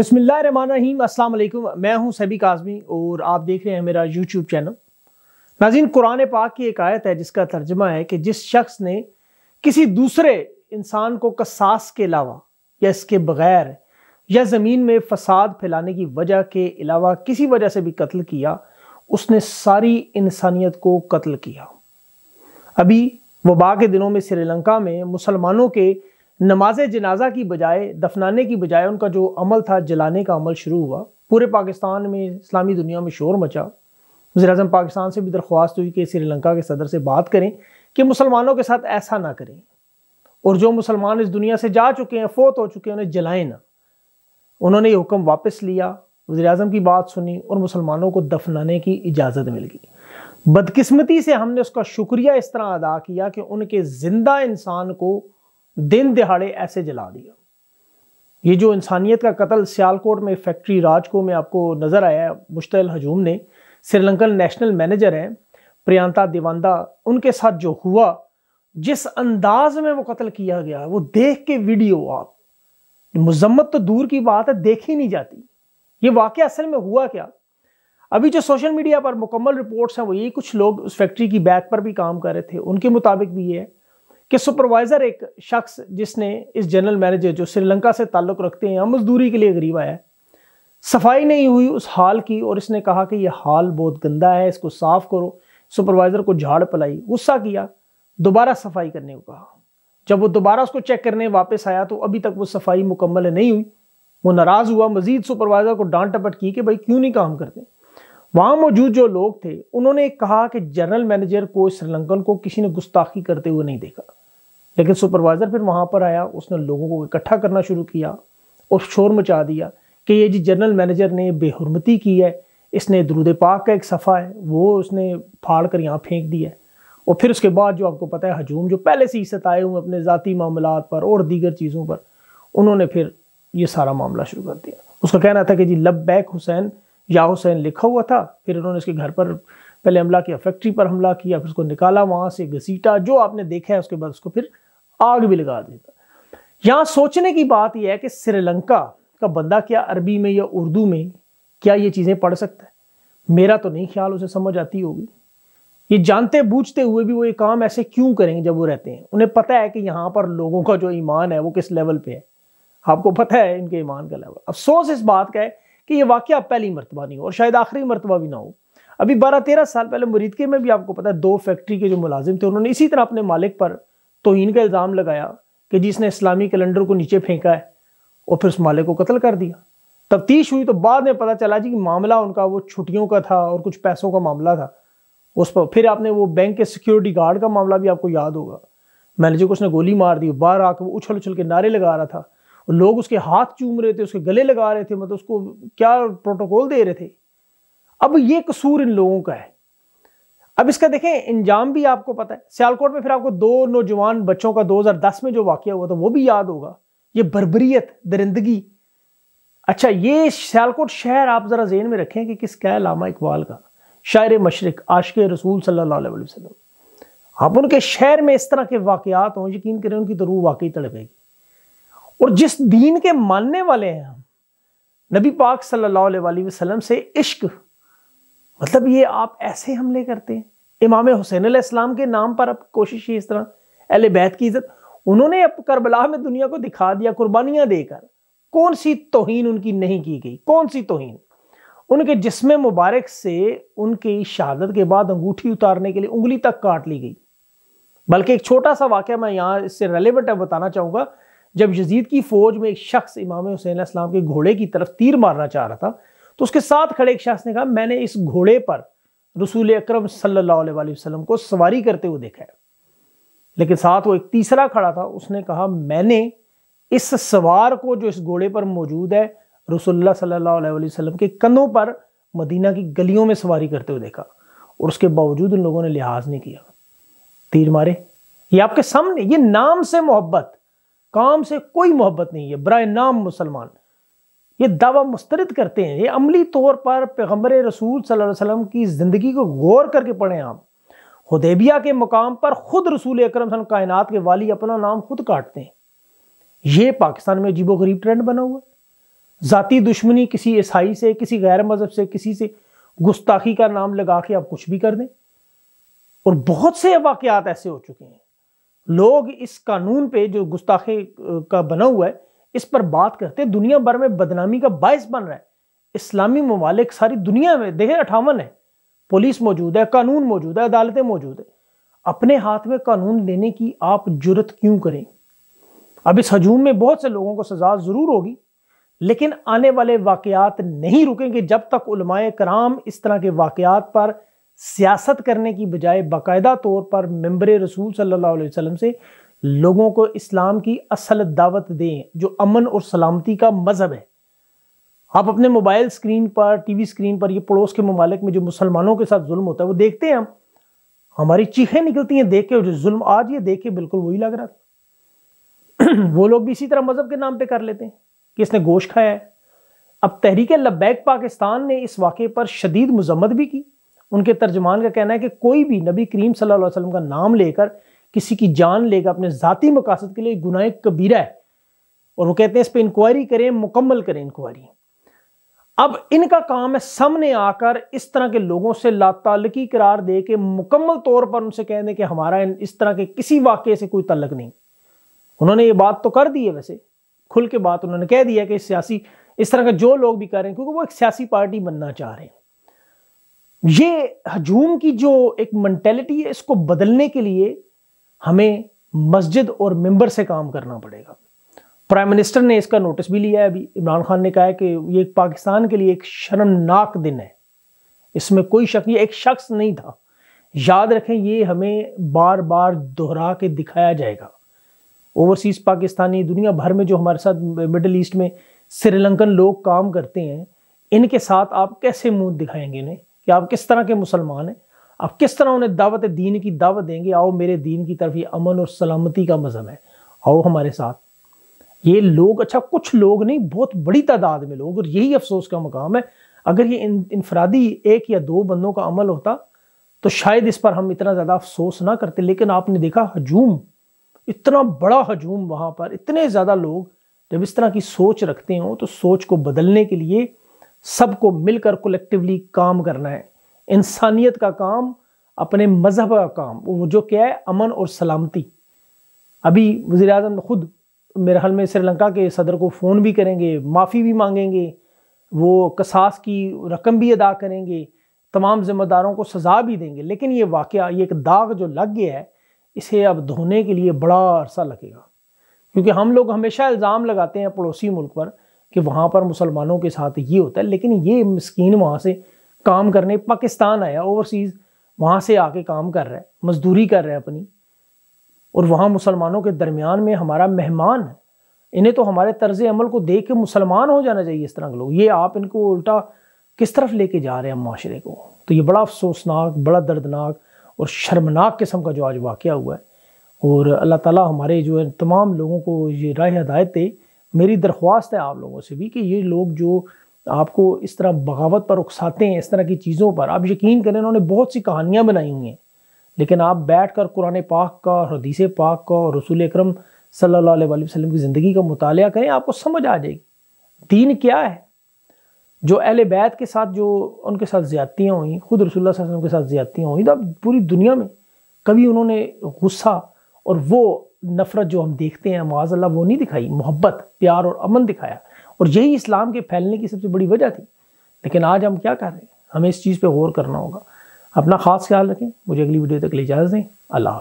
run रहीम वालेकुम मैं हूं सभी काजमी और आप देख रहे हैं मेरा यूट्यूब चैनल नाजीन कुरान पाक की एक आयत है जिसका तर्जमा है कि जिस शख्स ने किसी दूसरे इंसान को कसास के अलावा या इसके बगैर या ज़मीन में फसाद फैलाने की वजह के अलावा किसी वजह से भी कत्ल किया उसने सारी इंसानियत को कत्ल किया अभी वबा के दिनों में श्रीलंका में मुसलमानों के नमाज जनाजा की बजाय दफनाने की बजाय उनका जो अमल था जलाने का अमल शुरू हुआ पूरे पाकिस्तान में इस्लामी दुनिया में शोर मचा वजी अजम पाकिस्तान से भी दरख्वास्त हुई कि श्रीलंका के सदर से बात करें कि मुसलमानों के साथ ऐसा ना करें और जो मुसलमान इस दुनिया से जा चुके हैं फोत हो चुके हैं उन्हें जलाएं ना उन्होंने ये हुक्म वापस लिया वजी अजम की बात सुनी और मुसलमानों को दफनाने की इजाज़त मिल गई बदकस्मती से हमने उसका शुक्रिया इस तरह अदा किया कि उनके ज़िंदा इंसान को दिन दिहाड़े ऐसे जला दिया ये जो इंसानियत का कत्ल सियालकोट में फैक्ट्री राजको में आपको नज़र आया मुश्तल हजूम ने श्रीलंकन नेशनल मैनेजर हैं प्रियंता दिवांदा उनके साथ जो हुआ जिस अंदाज में वो कत्ल किया गया वो देख के वीडियो आप मजम्मत तो दूर की बात है देख ही नहीं जाती ये वाक़ असल में हुआ क्या अभी जो सोशल मीडिया पर मुकम्मल रिपोर्ट्स हैं वो ये कुछ लोग उस फैक्ट्री की बैक पर भी काम कर रहे थे उनके मुताबिक भी ये है कि सुपरवाइज़र एक शख्स जिसने इस जनरल मैनेजर जो श्रीलंका से ताल्लुक़ रखते हैं या मजदूरी के लिए गरीब आया है सफाई नहीं हुई उस हाल की और इसने कहा कि यह हाल बहुत गंदा है इसको साफ़ करो सुपरवाइज़र को झाड़ पलाई गुस्सा किया दोबारा सफाई करने को कहा जब वो दोबारा उसको चेक करने वापस आया तो अभी तक वो सफाई मुकम्मल नहीं हुई वो नाराज़ हुआ मजीद सुपरवाइज़र को डांट टपट की कि भाई क्यों नहीं काम करते वहाँ मौजूद जो लोग थे उन्होंने कहा कि जनरल मैनेजर को श्रीलंकन को किसी ने गुस्ताखी करते हुए नहीं देखा लेकिन सुपरवाइज़र फिर वहाँ पर आया उसने लोगों को इकट्ठा करना शुरू किया और शोर मचा दिया कि ये जी जनरल मैनेजर ने बेहरमती की है इसने दरूद पाक का एक सफ़ा है वो उसने फाड़ कर यहाँ फेंक दिया है और फिर उसके बाद जो आपको पता है हजूम जो पहले से ही सताए हुए अपने ज़ाती मामला पर और दीगर चीज़ों पर उन्होंने फिर ये सारा मामला शुरू कर दिया उसका कहना था कि जी लब बैक हुसैन या हुसैन लिखा हुआ था फिर उन्होंने उसके घर पर पहले हमला किया फैक्ट्री पर हमला किया फिर उसको निकाला वहाँ से घसीटा जो आपने देखा है उसके बाद उसको फिर आग भी लगा देता यहां सोचने की बात यह है कि श्रीलंका का बंदा क्या अरबी में या उर्दू में क्या ये चीज़ें पढ़ सकता है मेरा तो नहीं ख्याल उसे समझ आती होगी ये जानते बूझते हुए भी वो ये काम ऐसे क्यों करेंगे जब वो रहते हैं उन्हें पता है कि यहाँ पर लोगों का जो ईमान है वो किस लेवल पे है आपको पता है इनके ईमान का लेवल अफसोस इस बात का है कि ये वाक्य पहली मरतबा नहीं हो और शायद आखिरी मरतबा भी ना हो अभी बारह तेरह साल पहले मुरीदके में भी आपको पता है दो फैक्ट्री के जो मुलाजिम थे उन्होंने इसी तरह अपने मालिक पर तोहन का इल्ज़ाम लगाया कि जिसने इस्लामी कैलेंडर को नीचे फेंका है और फिर उस माले को कत्ल कर दिया तफ्तीश हुई तो बाद में पता चला जी कि मामला उनका वो छुट्टियों का था और कुछ पैसों का मामला था उस पर फिर आपने वो बैंक के सिक्योरिटी गार्ड का मामला भी आपको याद होगा मैनेजर को उसने गोली मार दी बाहर आकर वो उछल उछल के नारे लगा रहा था और लोग उसके हाथ चूम रहे थे उसके गले लगा रहे थे मतलब उसको क्या प्रोटोकॉल दे रहे थे अब ये कसूर इन लोगों का है अब इसका देखें इंजाम भी आपको पता है सियालकोट में फिर आपको दो नौजवान बच्चों का 2010 में जो वाक्य हुआ था वो भी याद होगा ये बर्बरीत दरिंदगी अच्छा ये सियालकोट शहर आप ज़रा जेन में रखें कि किसका है लामा इकबाल का शायर मशरक आशक रसूल सल्ला वसलम आप उनके शहर में इस तरह के वाकियात हों यकीन करें उनकी तो रूह वाकई तड़पेगी और जिस दीन के मानने वाले हैं हम नबी पाक सल्लल्लाहु अलैहि वसल्लम से इश्क मतलब ये आप ऐसे हमले करते हैं इमाम हुसैन इस्लाम के नाम पर अब कोशिश ही इस तरह अहल बैत की इज्जत उन्होंने अब करबला में दुनिया को दिखा दिया कुर्बानियां देकर कौन सी तोहन उनकी नहीं की गई कौन सी तोहन उनके जिसम मुबारक से उनकी शहादत के बाद अंगूठी उतारने के लिए उंगली तक काट ली गई बल्कि एक छोटा सा वाक्य मैं यहाँ इससे रेलिवेंट है बताना चाहूँगा जब यजीद की फौज में एक शख्स इमाम हुसैन इस्लाम के घोड़े की तरफ तीर मारना चाह रहा था तो उसके साथ खड़े एक शख्स ने कहा मैंने इस घोड़े पर रसूल अक्रम सल्लाम को सवारी करते हुए देखा है लेकिन साथ वो एक तीसरा खड़ा था उसने कहा मैंने इस सवार को जो इस घोड़े पर मौजूद है रसुल्ला सल्ला वसलम के कंधों पर मदीना की गलियों में सवारी करते हुए देखा और उसके बावजूद उन लोगों ने लिहाज नहीं किया तीर मारे ये आपके सामने ये नाम से मोहब्बत काम से कोई मोहब्बत नहीं है बर नाम मुसलमान ये दावा मुस्तरद करते हैं ये अमली तौर पर पैगम्बर रसूल सल्लल्लाहु अलैहि वसल्लम की ज़िंदगी को गौर करके पढ़ें आप हदेबिया के मुकाम पर ख़ुद रसूल अक्रम कायन के वाली अपना नाम खुद काटते हैं ये पाकिस्तान में अजीब गरीब ट्रेंड बना हुआ है ज़ाती दुश्मनी किसी ईसाई से किसी गैर मज़हब से किसी से गुस्ताखी का नाम लगा के आप कुछ भी कर दें और बहुत से वाक़ात ऐसे हो चुके हैं लोग इस कानून पे जो गुस्ताखे का बना हुआ है इस पर बात करते हैं दुनिया भर में बदनामी का बायस बन रहा है इस्लामी ममालिक सारी दुनिया में देखें अठावन है पुलिस मौजूद है कानून मौजूद है अदालतें मौजूद है अपने हाथ में कानून लेने की आप जरूरत क्यों करें अब इस हजूम में बहुत से लोगों को सजा ज़रूर होगी लेकिन आने वाले वाकयात नहीं रुकेंगे जब तक उलमाए कराम इस तरह के वाकयात पर सियासत करने की बजाय बाकायदा तौर पर मेम्बर रसूल सल्लल्लाहु अलैहि वसल्लम से लोगों को इस्लाम की असल दावत दें जो अमन और सलामती का मज़हब है आप अपने मोबाइल स्क्रीन पर टीवी स्क्रीन पर ये पड़ोस के ममालिक में जो मुसलमानों के साथ जुल्म होता है वो देखते हैं हम हमारी चीखें निकलती हैं देख के जो जुल्म आज ये देख के बिल्कुल वही लग रहा था वो लोग भी इसी तरह मज़हब के नाम पर कर लेते हैं कि इसने गोश्त खाया है अब तहरीक लबैक पाकिस्तान ने इस वाक़े पर शदीद मजम्मत भी की उनके तर्जमान का कहना है कि कोई भी नबी करीम सल्लल्लाहु अलैहि का नाम लेकर किसी की जान लेगा अपने ज़ाती मकासद के लिए गुनाह कबीरा है और वो कहते हैं इस पर इंक्वायरी करें मुकम्मल करें इंक्वायरी अब इनका काम है सामने आकर इस तरह के लोगों से लातालकी करार दे के मुकम्मल तौर पर उनसे कह दें कि हमारा इस तरह के किसी वाक्य से कोई तलक नहीं उन्होंने ये बात तो कर दी है वैसे खुल के बात उन्होंने कह दिया कि सियासी इस तरह का जो लोग भी कर रहे हैं क्योंकि वो एक सियासी पार्टी बनना चाह रहे हैं ये हजूम की जो एक मैंटेलिटी है इसको बदलने के लिए हमें मस्जिद और मेंबर से काम करना पड़ेगा प्राइम मिनिस्टर ने इसका नोटिस भी लिया है अभी इमरान खान ने कहा है कि ये पाकिस्तान के लिए एक शर्मनाक दिन है इसमें कोई शक नहीं एक शख्स नहीं था याद रखें ये हमें बार बार दोहरा के दिखाया जाएगा ओवरसीज़ पाकिस्तानी दुनिया भर में जो हमारे साथ मिडल ईस्ट में श्रीलंकन लोग काम करते हैं इनके साथ आप कैसे मुंह दिखाएंगे इन्हें कि आप किस तरह के मुसलमान हैं अब किस तरह उन्हें दावत दीन की दावत देंगे आओ मेरे दीन की तरफ ये अमन और सलामती का मज़हब है आओ हमारे साथ ये लोग अच्छा कुछ लोग नहीं बहुत बड़ी तादाद में लोग और यही अफसोस का मकाम है अगर ये इन इनफरादी एक या दो बंदों का अमल होता तो शायद इस पर हम इतना ज़्यादा अफसोस ना करते लेकिन आपने देखा हजूम इतना बड़ा हजूम वहाँ पर इतने ज़्यादा लोग जब इस तरह की सोच रखते हो तो सोच को बदलने के लिए सबको मिलकर कलेक्टिवली काम करना है इंसानियत का काम अपने मज़हब का काम वो जो क्या है अमन और सलामती अभी वज़ी अजम ख़ुद मेरे हाल में श्रीलंका के सदर को फ़ोन भी करेंगे माफ़ी भी मांगेंगे वो कसास की रकम भी अदा करेंगे तमाम ज़िम्मेदारों को सज़ा भी देंगे लेकिन ये वाक़ ये एक दाग जो लग गया है इसे अब धोने के लिए बड़ा अरसा लगेगा क्योंकि हम लोग हमेशा इल्ज़ाम लगाते हैं पड़ोसी मुल्क पर कि वहाँ पर मुसलमानों के साथ ये होता है लेकिन ये मस्किन वहाँ से काम करने पाकिस्तान आया ओवरसीज़ वहाँ से आके काम कर रहा है मजदूरी कर रहा है अपनी और वहाँ मुसलमानों के दरमियान में हमारा मेहमान है इन्हें तो हमारे तर्ज अमल को देख के मुसलमान हो जाना चाहिए इस तरह के लोग ये आप इनको उल्टा किस तरफ लेके जा रहे हैं माशरे को तो ये बड़ा अफसोसनाक बड़ा दर्दनाक और शर्मनाक किस्म का जो आज वाक़ हुआ है और अल्लाह ताला हमारे जो है तमाम लोगों को ये राय हदायत दे मेरी दरख्वास्त है आप लोगों से भी कि ये लोग जो आपको इस तरह बगावत पर उकसाते हैं इस तरह की चीज़ों पर आप यकीन करें उन्होंने बहुत सी कहानियाँ बनाई हुई हैं लेकिन आप बैठ कर कुरान पाक का और हदीस पाक का और रसूल अक्रम सल्ला वसलम की ज़िंदगी का मुताल करें आपको समझ आ जाएगी दीन क्या है जो अहल बैत के साथ जो उनके साथ ज़्यादतियाँ हुई खुद रसोल्ला वसम के साथ ज़्यादतियाँ हुई तो अब पूरी दुनिया में कभी उन्होंने गुस्सा और वो नफ़रत जो हम देखते हैं माज अल्लाह वो नहीं दिखाई मोहब्बत प्यार और अमन दिखाया और यही इस्लाम के फैलने की सबसे बड़ी वजह थी लेकिन आज हम क्या कर रहे हैं हमें इस चीज़ पर गौर करना होगा अपना ख़ास ख्याल रखें मुझे अगली वीडियो तक ले इजाज़त दें अल्लाह